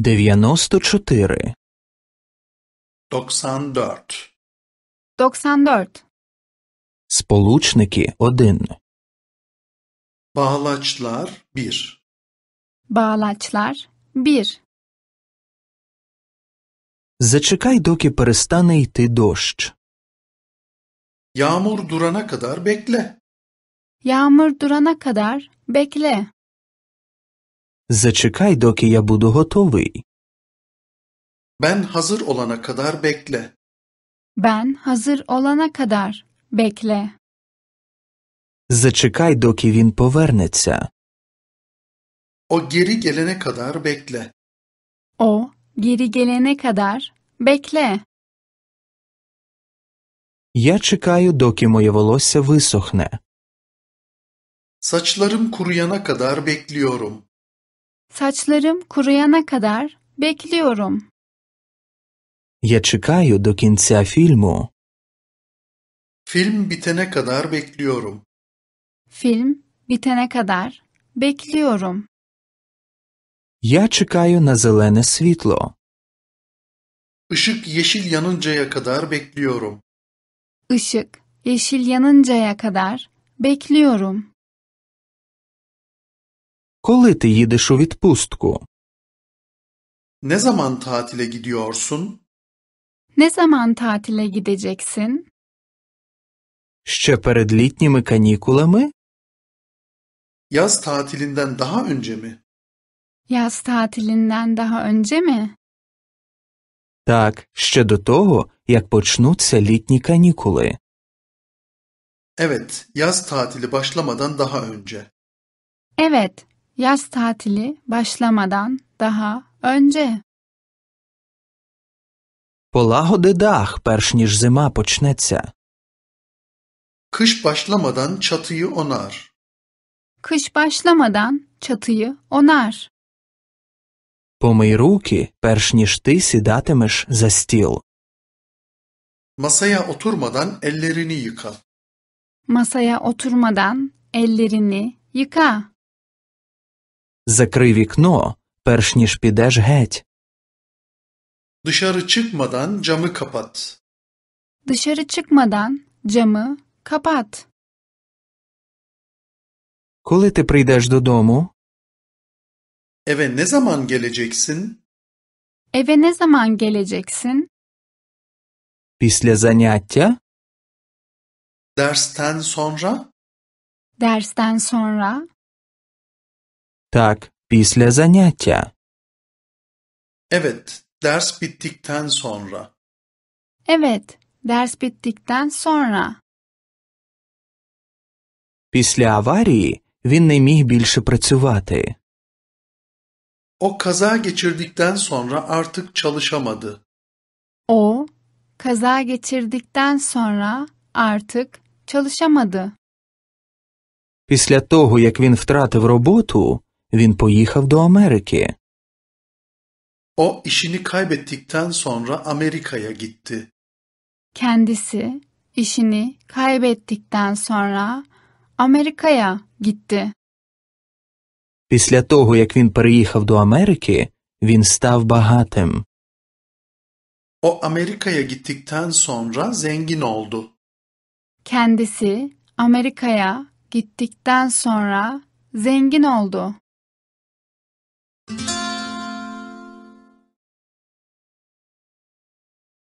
94 94 94 Сполучники 1 Bağlaçlar 1 Bağlaçlar 1 Зачекай, доки перестане йти дощ. Yağmur durana kadar bekle. Yağmur durana kadar bekle. Зачекай, доки я буду готовий. Ben hazır olana kadar bekle. Ben hazır olana kadar bekle. Зачекай, доки він повернеться. O geri gelene kadar bekle. O geri gelene kadar bekle. Я чекаю, доки моє волосся висохне. Saçlarım kuruyana kadar bekliyorum. Saçlarım kuruyana kadar bekliyorum. Я чекаю до кінця фільму. Film bitene kadar bekliyorum. Film bitene kadar bekliyorum. Я чекаю на зелене світло. Işık yeşil yanıncaya kadar bekliyorum. Işık yeşil yanıncaya kadar bekliyorum. Коли ти їдеш у відпустку? Ne zaman tatile gidiyorsun? Ne zaman tatile gideceksin? Ще перед літніми канікулами? Yaz tatilinden daha önce mi? Yaz tatilinden daha önce mi? Так, ще до того, як почнуться літні канікули. Evet, yaz tatili başlamadan daha önce. Evet, yaz tatili başlamadan daha önce. Полагоди дах, перш ніж зима почнеться. Kış başlamadan çatıyı onar. Kış başlamadan çatıyı onar. Помий руки, перш ніж ти сідатимеш за стіл. Masaya oturmadan ellerini yıka. Masaya oturmadan ellerini yıka. Закрий вікно, перш ніж підеш геть. Dışarı çıkmadan camı kapat. Dışarı çıkmadan camı kapat. Коли ти прийдеш додому? Eve ne zaman geleceksin? Eve ne zaman geleceksin? Після заняття? Dersten sonra? Dersten sonra? Так, після заняття. Evet, ders bittikten sonra. Evet, ders bittikten sonra. Після аварії він не міг більше працювати. O kaza geçirdikten sonra artık çalışamadı. O kaza geçirdikten sonra artık çalışamadı. Після того, як він втратив роботу, Він поїхав до Америки. O işini kaybettikten sonra Amerika'ya gitti. Kendisi işini kaybettikten sonra Amerika'ya gitti. Після того, як він переїхав до Америки, він став багатим. O Amerika'ya gittikten sonra zengin oldu. Kendisi Amerika'ya gittikten sonra zengin oldu.